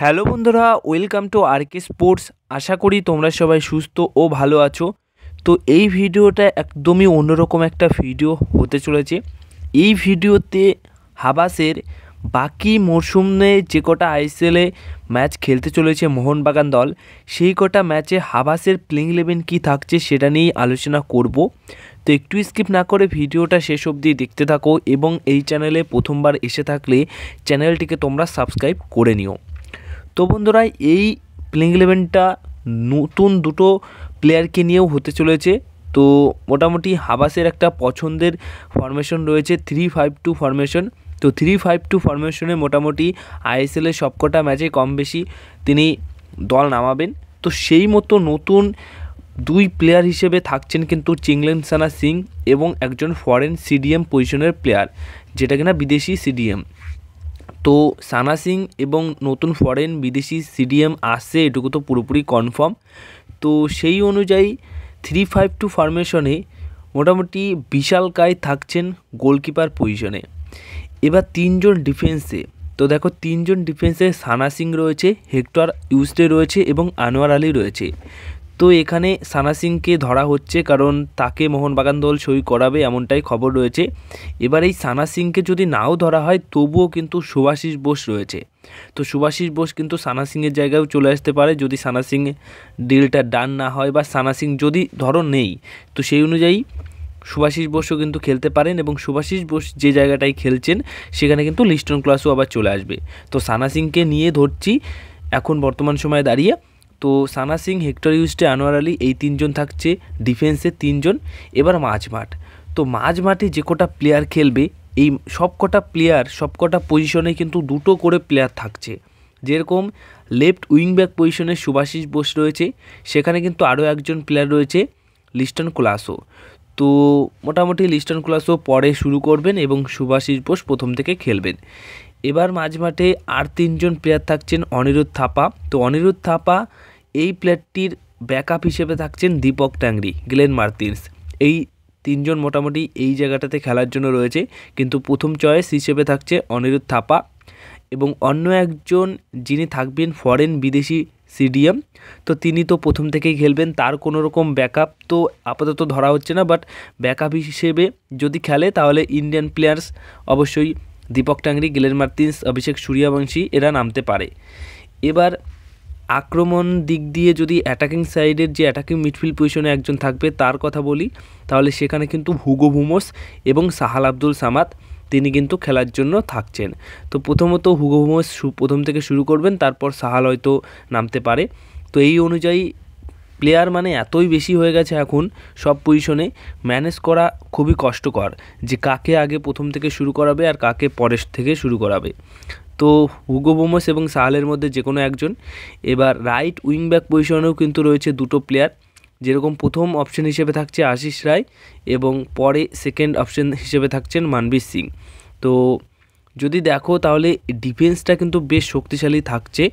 hello বন্ধুরা welcome to RK sports আশা করি তোমরা সবাই সুস্থ ও ভালো আছো তো এই ভিডিওটা একদমই অন্যরকম একটা ভিডিও হতে চলেছে এই ভিডিওতে হাবাসের বাকি মরশুমে যে কটা আইএসএলে ম্যাচ খেলতে চলেছে মোহনবাগান দল সেই কটা ম্যাচে হাবাসের প্লেইং ইলেভেন কী থাকছে সেটা নিয়েই আলোচনা করব তো একটু স্কিপ না করে ভিডিওটা শেষ অবধি দেখতে থাকো এবং এই চ্যানেলে প্রথমবার এসে থাকলে চ্যানেলটিকে তোমরা সাবস্ক্রাইব করে নিও তো বন্ধুরা এই প্লেইং ইলেভেনটা নতুন দুটো প্লেয়ারকে নিয়েও হতে চলেছে তো মোটামুটি হাবাসের একটা পছন্দের ফরমেশন রয়েছে থ্রি ফাইভ টু ফরমেশন তো থ্রি ফাইভ টু ফরমেশনে মোটামুটি আইএসএলের সবকটা ম্যাচে কম বেশি তিনি দল নামাবেন তো সেই মতো নতুন দুই প্লেয়ার হিসেবে থাকছেন কিন্তু চিংলেনসানা সিং এবং একজন ফরেন সিডিএম পজিশনের প্লেয়ার যেটা কিনা বিদেশি সিডিএম তো সানা সিং এবং নতুন ফরেন বিদেশি সিডিএম আসছে এটুকু তো পুরোপুরি কনফার্ম তো সেই অনুযায়ী থ্রি ফাইভ টু ফরমেশনে মোটামুটি বিশালকায় থাকছেন গোলকিপার পজিশনে এবার তিনজন ডিফেন্সে তো দেখো তিনজন ডিফেন্সে সানা সিং রয়েছে হেক্টর ইউস্টে রয়েছে এবং আনোয়ার আলী রয়েছে তো এখানে সানা সিংকে ধরা হচ্ছে কারণ তাকে মোহনবাগান দল সই করাবে এমনটাই খবর রয়েছে এবার এই সানা সিংকে যদি নাও ধরা হয় তবুও কিন্তু সুভাষিস বোস রয়েছে তো সুভাষিস বোস কিন্তু সানা সিংয়ের জায়গায়ও চলে আসতে পারে যদি সানা সিং ডিলটা ডান না হয় বা সানা সিং যদি ধরো নেই তো সেই অনুযায়ী সুভাষিস বোসও কিন্তু খেলতে পারেন এবং সুভাষিস বোস যে জায়গাটায় খেলছেন সেখানে কিন্তু লিস্টন ক্লাসও আবার চলে আসবে তো সানা সিংকে নিয়ে ধরছি এখন বর্তমান সময়ে দাঁড়িয়ে তো সানা সিং হেক্টর ইউস্টে আনোয়ার আলী এই তিনজন থাকছে ডিফেন্সে তিনজন এবার মাঝ মাঠ তো মাঝ মাঠে যে কটা প্লেয়ার খেলবে এই সবকটা প্লেয়ার সবকটা পজিশনে কিন্তু দুটো করে প্লেয়ার থাকছে যেরকম লেফট উইং ব্যাক পজিশনে সুভাষিস বোস রয়েছে সেখানে কিন্তু আরও একজন প্লেয়ার রয়েছে লিস্টন ক্লাসও তো মোটামুটি লিস্টন ক্লাসও পরে শুরু করবেন এবং সুভাষিস বোস প্রথম থেকে খেলবেন এবার মাঝমাঠে আর তিনজন প্লেয়ার থাকছেন অনিরুদ্ধ থাপা তো অনিরুদ্ধ থাপা এই প্লেয়ারটির ব্যাকআপ হিসেবে থাকছেন দীপক ট্যাংরি গ্লেন মার্তিন্স এই তিনজন মোটামুটি এই জায়গাটাতে খেলার জন্য রয়েছে কিন্তু প্রথম চয়েস হিসেবে থাকছে অনিরুদ্ধ থাপা এবং অন্য একজন যিনি থাকবেন ফরেন বিদেশি সিডিএম তো তিনি তো প্রথম থেকেই খেলবেন তার কোনো রকম ব্যাকআপ তো আপাতত ধরা হচ্ছে না বাট ব্যাকআপ হিসেবে যদি খেলে তাহলে ইন্ডিয়ান প্লেয়ার্স অবশ্যই দীপক টাংরি গিলেন মার্তিন্স অভিষেক সূর্যবংশী এরা নামতে পারে এবার আক্রমণ দিক দিয়ে যদি অ্যাটাকিং সাইডের যে অ্যাটাকিং মিডফিল্ড পজিশনে একজন থাকবে তার কথা বলি তাহলে সেখানে কিন্তু হুগো ভুমোস এবং সাহাল আব্দুল সামাদ তিনি কিন্তু খেলার জন্য থাকছেন তো প্রথমত হুগো ভুমোস প্রথম থেকে শুরু করবেন তারপর সাহাল হয়তো নামতে পারে তো এই অনুযায়ী প্লেয়ার মানে এতই বেশি হয়ে গেছে এখন সব পজিশনে ম্যানেজ করা খুবই কষ্টকর যে কাকে আগে প্রথম থেকে শুরু করাবে আর কাকে পরের থেকে শুরু করাবে তো হুগো বোমস এবং সাহালের মধ্যে যে কোনো একজন এবার রাইট উইং ব্যাক পজিশনেও কিন্তু রয়েছে দুটো প্লেয়ার যেরকম প্রথম অপশন হিসেবে থাকছে আশিস রায় এবং পরে সেকেন্ড অপশন হিসেবে থাকছেন মানবীর সিং তো যদি দেখো তাহলে ডিফেন্সটা কিন্তু বেশ শক্তিশালী থাকছে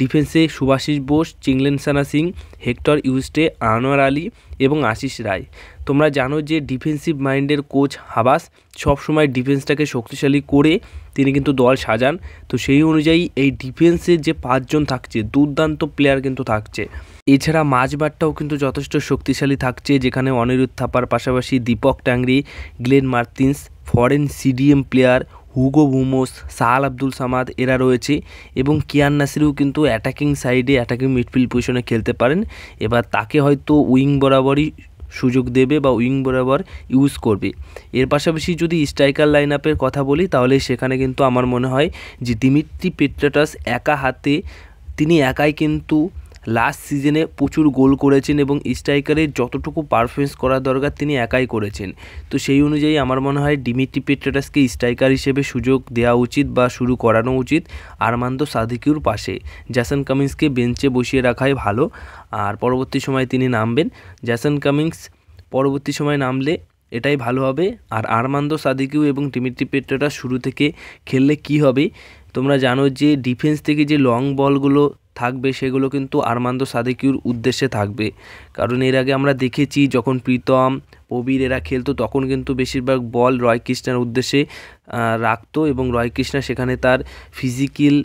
ডিফেন্সে সুভাষিস বোস চিংলেন সানা সিং হেক্টর ইউস্টে আনোয়ার আলী এবং আশিস রায় তোমরা জানো যে ডিফেন্সিভ মাইন্ডের কোচ হাবাস সবসময় ডিফেন্সটাকে শক্তিশালী করে তিনি কিন্তু দল সাজান তো সেই অনুযায়ী এই ডিফেন্সে যে পাঁচজন থাকছে দুর্দান্ত প্লেয়ার কিন্তু থাকছে এছাড়া মাঝবারটাও কিন্তু যথেষ্ট শক্তিশালী থাকছে যেখানে অনিরুদ্ধ থাপার পাশাপাশি Deepak Tangri Glan Martins foreign CDM player Hugo Boumous Sahal Abdul Samad এরা রয়েছে এবং কিয়ান নাসিরও কিন্তু অ্যাটাকিং সাইডে অ্যাটাকিং মিডফিল্ড পজিশনে খেলতে পারেন এবার তাকে হয়তো উইং বরাবরই সুযোগ দেবে বা উইং বরাবর ইউজ করবে এর পাশাপাশি যদি স্ট্রাইকার লাইন আপের কথা বলি তাহলে সেখানে কিন্তু আমার মনে হয় যে দিমিত্রি পেট্রাটাস একা হাতে তিনি একাই কিন্তু লাস্ট সিজনে প্রচুর গোল করেছেন এবং স্ট্রাইকারের যতটুকু পারফরমেন্স করা দরকার তিনি একাই করেছেন তো সেই অনুযায়ী আমার মনে হয় ডিমিট্রি পেট্রাটাসকে স্ট্রাইকার হিসেবে সুযোগ দেওয়া উচিত বা শুরু করানো উচিত আরমান্দ সাদিকিউর পাশে জ্যাসন কামিংসকে বেঞ্চে বসিয়ে রাখাই ভালো আর পরবর্তী সময় তিনি নামবেন জ্যাসন কামিংস পরবর্তী সময় নামলে এটাই ভালো হবে আর আরমান্দ সাদিকিউ এবং ডিমিট্রি পেট্রাটা শুরু থেকে খেললে কি হবে তোমরা জানো যে ডিফেন্স থেকে যে লং বলগুলো থাকবে সেগুলো কিন্তু আরমান্দ সাদেকিউর উদ্দেশ্যে থাকবে কারণ এর আগে আমরা দেখেছি যখন প্রীতম প্রবীর এরা খেলতো তখন কিন্তু বেশিরভাগ বল রয় কৃষ্ণার উদ্দেশ্যে রাখতো এবং রয় কৃষ্ণা সেখানে তার ফিজিক্যাল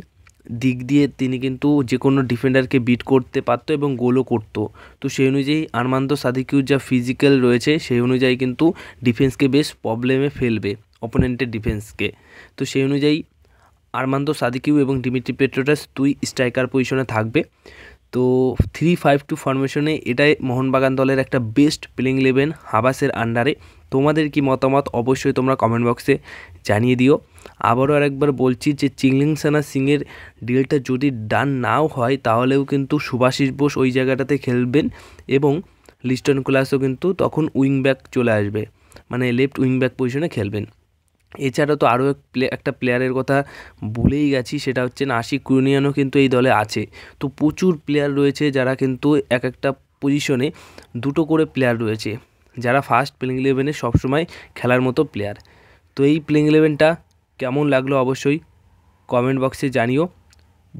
দিক দিয়ে তিনি কিন্তু যে কোনো ডিফেন্ডারকে বিট করতে পারত এবং গোলও করত তো সেই অনুযায়ী আরমান্দ সাদিকিউর যা ফিজিক্যাল রয়েছে সেই অনুযায়ী কিন্তু ডিফেন্সকে বেশ প্রবলেমে ফেলবে অপোনেন্টের ডিফেন্সকে তো সেই অনুযায়ী আর্মান্দ সাদিকিউ এবং ডিমিট্রি পেট্রোটাস দুই স্ট্রাইকার পজিশনে থাকবে তো থ্রি ফাইভ টু ফরমেশনে এটাই মোহনবাগান দলের একটা বেস্ট প্লেইং ইলেভেন হাবাসের আন্ডারে তোমাদের কি মতামত অবশ্যই তোমরা কমেন্ট বক্সে জানিয়ে দিও আবারও আরেকবার বলছি যে চিংলিংসানা সিংয়ের ডিলটা যদি ডান নাও হয় তাহলেও কিন্তু সুভাষিস বোস ওই জায়গাটাতে খেলবেন এবং লিস্টন ক্লাসও কিন্তু তখন উইং ব্যাক চলে আসবে মানে লেফট উইং ব্যাক পজিশনে খেলবেন এছাড়া তো আরও এক প্লে একটা প্লেয়ারের কথা ভুলেই গেছি সেটা হচ্ছে নাসিক কুনিয়ানও কিন্তু এই দলে আছে তো প্রচুর প্লেয়ার রয়েছে যারা কিন্তু এক একটা পজিশনে দুটো করে প্লেয়ার রয়েছে যারা ফার্স্ট প্লেইং ইলেভেনে সবসময় খেলার মতো প্লেয়ার তো এই প্লেইং ইলেভেনটা কেমন লাগলো অবশ্যই কমেন্ট বক্সে জানিও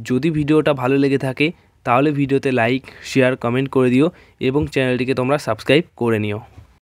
যদি ভিডিওটা ভালো লেগে থাকে তাহলে ভিডিওতে লাইক শেয়ার কমেন্ট করে দিও এবং চ্যানেলটিকে তোমরা সাবস্ক্রাইব করে নিও